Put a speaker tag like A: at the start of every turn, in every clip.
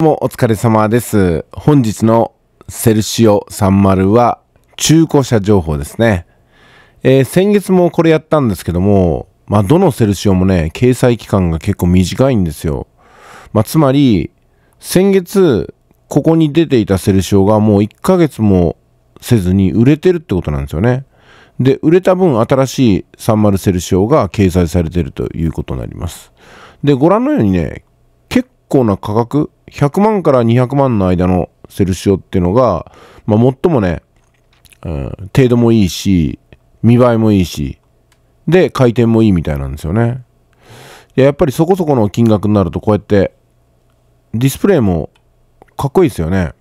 A: どうもお疲れ様です。本日のセルシオ30は中古車情報ですね。えー、先月もこれやったんですけども、まあ、どのセルシオもね、掲載期間が結構短いんですよ。まあ、つまり、先月、ここに出ていたセルシオがもう1ヶ月もせずに売れてるってことなんですよね。で、売れた分新しい30セルシオが掲載されてるということになります。で、ご覧のようにね、結構な価格、100万から200万の間のセルシオっていうのが、まあ、最もね、うん、程度もいいし、見栄えもいいし、で、回転もいいみたいなんですよね。やっぱりそこそこの金額になるとこうやって、ディスプレイもかっこいいですよね。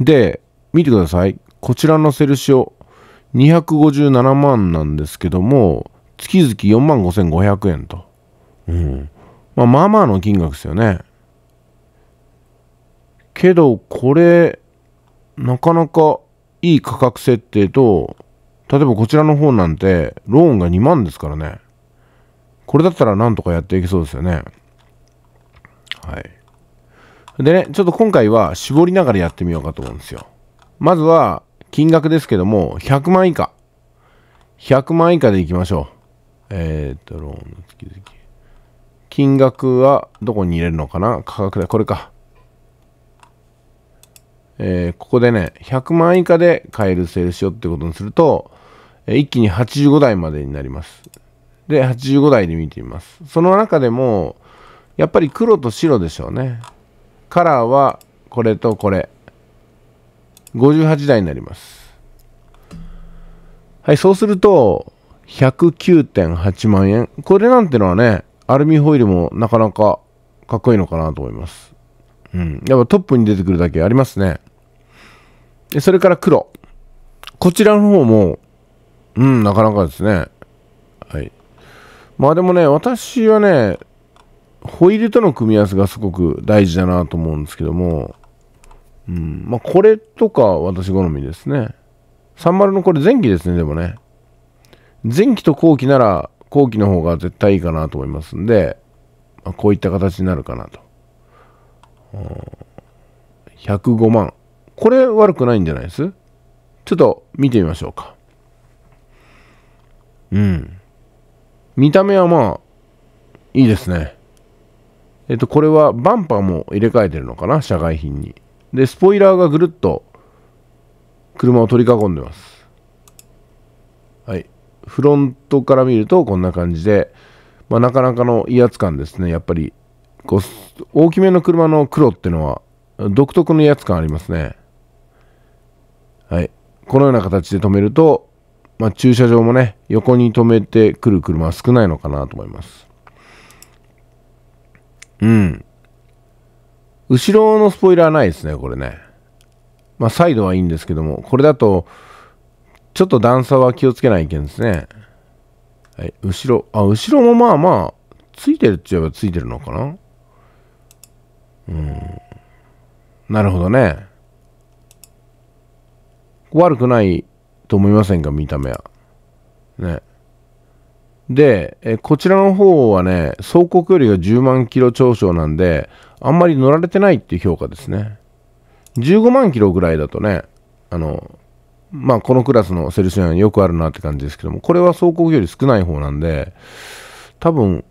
A: で、見てください。こちらのセルシオ、257万なんですけども、月々4万5500円と。うん。まあ、まあまあの金額ですよね。けどこれなかなかいい価格設定と例えばこちらの方なんてローンが2万ですからねこれだったらなんとかやっていけそうですよねはいでねちょっと今回は絞りながらやってみようかと思うんですよまずは金額ですけども100万以下100万以下でいきましょうえー、っとローンの月々金額はどこに入れるのかな価格でこれかえー、ここでね、100万以下で買えるセールしようってことにすると、えー、一気に85台までになります。で、85台で見てみます。その中でも、やっぱり黒と白でしょうね。カラーはこれとこれ。58台になります。はい、そうすると、109.8万円。これなんてのはね、アルミホイルもなかなかかっこいいのかなと思います。うん。やっぱトップに出てくるだけありますね。それから黒。こちらの方も、うん、なかなかですね。はい。まあでもね、私はね、ホイールとの組み合わせがすごく大事だなと思うんですけども、うん、まあこれとか私好みですね。30のこれ前期ですね、でもね。前期と後期なら、後期の方が絶対いいかなと思いますんで、まあ、こういった形になるかなと。105万。これ悪くないんじゃないですちょっと見てみましょうか。うん。見た目はまあ、いいですね。えっと、これはバンパーも入れ替えてるのかな、社外品に。で、スポイラーがぐるっと車を取り囲んでます。はい。フロントから見るとこんな感じで、まあ、なかなかの威圧感ですね。やっぱり、大きめの車の黒ってのは独特の威圧感ありますね。はい、このような形で止めると、まあ、駐車場もね横に止めてくる車は少ないのかなと思いますうん後ろのスポイラーないですねこれねまあサイドはいいんですけどもこれだとちょっと段差は気をつけないといけんですねはい後ろあ後ろもまあまあついてるっゃいえばついてるのかなうんなるほどね悪くないと思いませんか見た目は。ね。で、えこちらの方はね、走行距離が10万キロ超小なんで、あんまり乗られてないっていう評価ですね。15万キロぐらいだとね、あの、まあこのクラスのセルシアンよくあるなって感じですけども、これは走行距離少ない方なんで、多分、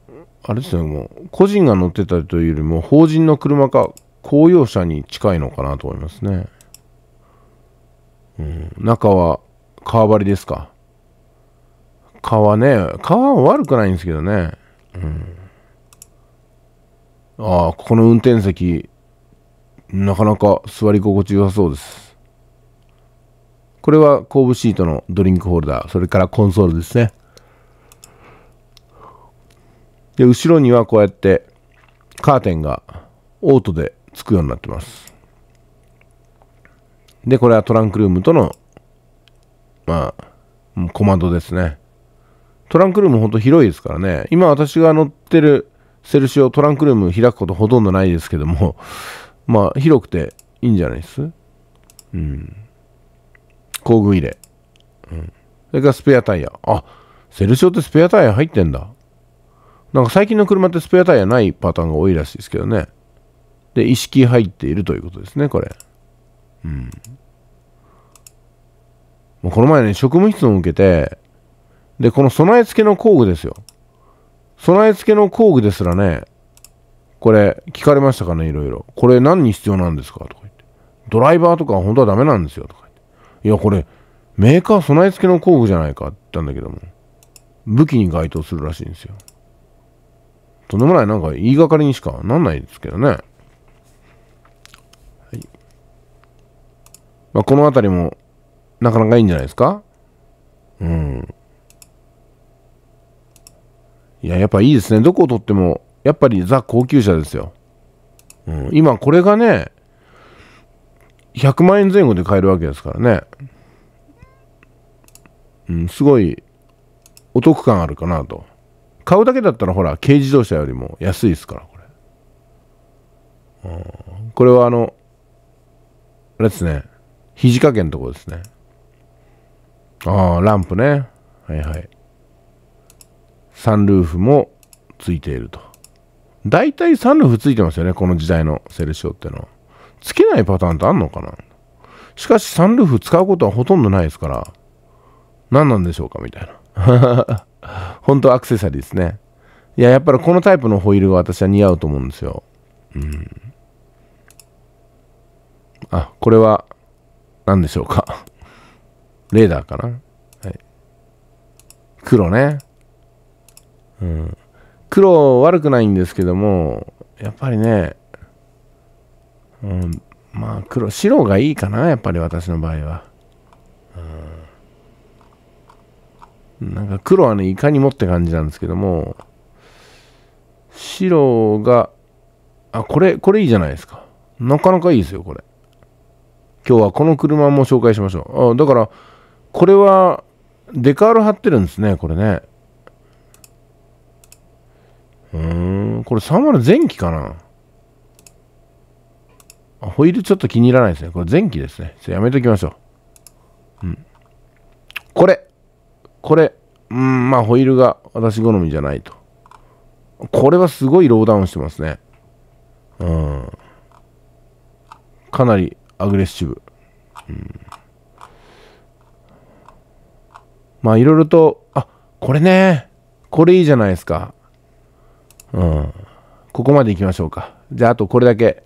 A: あれですね、もう、個人が乗ってたというよりも、法人の車か公用車に近いのかなと思いますね。中は革張りですか川ね川は悪くないんですけどね、うん、ああここの運転席なかなか座り心地良さそうですこれは後部シートのドリンクホルダーそれからコンソールですねで後ろにはこうやってカーテンがオートでつくようになってますで、これはトランクルームとの、まあ、コマンドですね。トランクルームほんと広いですからね。今私が乗ってるセルシオトランクルーム開くことほとんどないですけども、まあ、広くていいんじゃないですうん。工具入れ。うん。それからスペアタイヤ。あ、セルシオってスペアタイヤ入ってんだ。なんか最近の車ってスペアタイヤないパターンが多いらしいですけどね。で、意識入っているということですね、これ。うん。もうこの前ね、職務質問を受けて、で、この備え付けの工具ですよ。備え付けの工具ですらね、これ、聞かれましたかね、いろいろ。これ何に必要なんですかとか言って。ドライバーとか本当はダメなんですよ、とか言って。いや、これ、メーカー備え付けの工具じゃないかって言ったんだけども、武器に該当するらしいんですよ。とんでもない、なんか言いがかりにしかなんないですけどね。まあ、この辺りもなかなかいいんじゃないですかうん。いや、やっぱいいですね。どこを取っても、やっぱりザ高級車ですよ。うん、今これがね、100万円前後で買えるわけですからね。うん、すごいお得感あるかなと。買うだけだったらほら、軽自動車よりも安いですから、これ。うん、これはあの、あれですね。肘掛けのとこですね。ああ、ランプね。はいはい。サンルーフもついていると。大体サンルーフついてますよね。この時代のセルシオってのは。つけないパターンってあんのかなしかしサンルーフ使うことはほとんどないですから、何なんでしょうかみたいな。本当アクセサリーですね。いや、やっぱりこのタイプのホイールが私は似合うと思うんですよ。うん。あ、これは何でしょうか。レーダーかなはい。黒ね。うん。黒悪くないんですけども、やっぱりね、うん、まあ黒、白がいいかな、やっぱり私の場合は。うん。なんか黒はね、いかにもって感じなんですけども、白が、あ、これ、これいいじゃないですか。なかなかいいですよ、これ。今日はこの車も紹介しましょう。あだから、これは、デカール貼ってるんですね、これね。うーん、これ30前期かなあ。ホイールちょっと気に入らないですね。これ前期ですね。やめときましょう。うん。これ。これ。うん、まあホイールが私好みじゃないと。これはすごいローダウンしてますね。うん。かなりアグレッシブ。うん、まあ、いろいろと、あ、これね、これいいじゃないですか。うん。ここまで行きましょうか。じゃあ、あとこれだけ、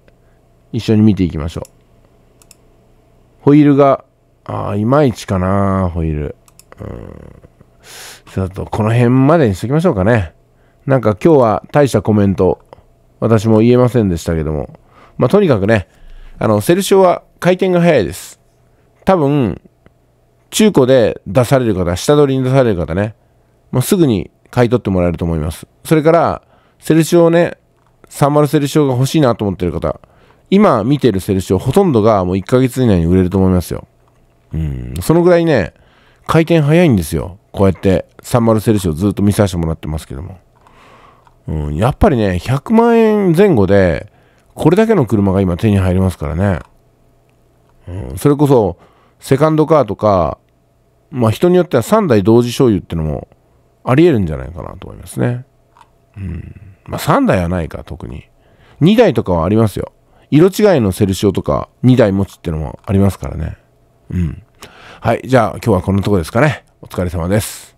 A: 一緒に見ていきましょう。ホイールが、ああ、いまいちかな、ホイール。うん。ちょっと、この辺までにしときましょうかね。なんか今日は大したコメント、私も言えませんでしたけども。まあ、とにかくね、あの、セルシオは回転が速いです。多分、中古で出される方、下取りに出される方ね、もうすぐに買い取ってもらえると思います。それから、セルシオーね、マルセルシオが欲しいなと思ってる方、今見てるセルシオほとんどがもう1ヶ月以内に売れると思いますよ。うん、そのぐらいね、回転早いんですよ。こうやってマルセルシオずっと見させてもらってますけども。うん、やっぱりね、100万円前後でこれだけの車が今手に入りますからね。うん、それこそ、セカンドカーとか、まあ人によっては3台同時醤油ってのもありえるんじゃないかなと思いますね。うん。まあ3台はないか、特に。2台とかはありますよ。色違いのセルシオとか2台持つってのもありますからね。うん。はい。じゃあ今日はこのとこですかね。お疲れ様です。